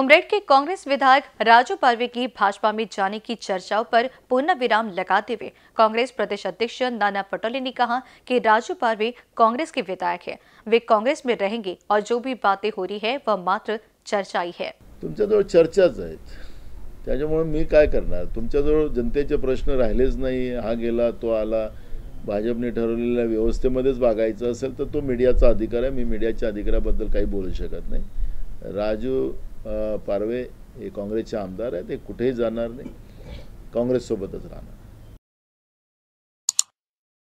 उमरेड के कांग्रेस विधायक राजू पारवे की भाजपा में जाने की चर्चाओं पर पूर्ण विराम लगाते हुए कांग्रेस प्रदेश अध्यक्ष नाना पटोले ने कहा कि राजू पारवे कांग्रेस के विधायक हैं वे कांग्रेस में रहेंगे और जो भी बातें हो रही है वह मात्र चर्चा ही है तुम्हारे चर्चा आहेत त्याच्यामुळे मी काय करणार तुमच्याजवळ जनतेचे प्रश्न राहिलेच नाही हा गेला तो आला भाजपने ठरवलेल्या व्यवस्थे मधे बागा तर तो मीडियाचा अधिकार है आहे मी अधिकार बदल का बोलू शकत नहीं राजू पारवे हे काँग्रेसचे आमदार आहेत ते कुठेही जाणार नाही काँग्रेससोबतच राहणार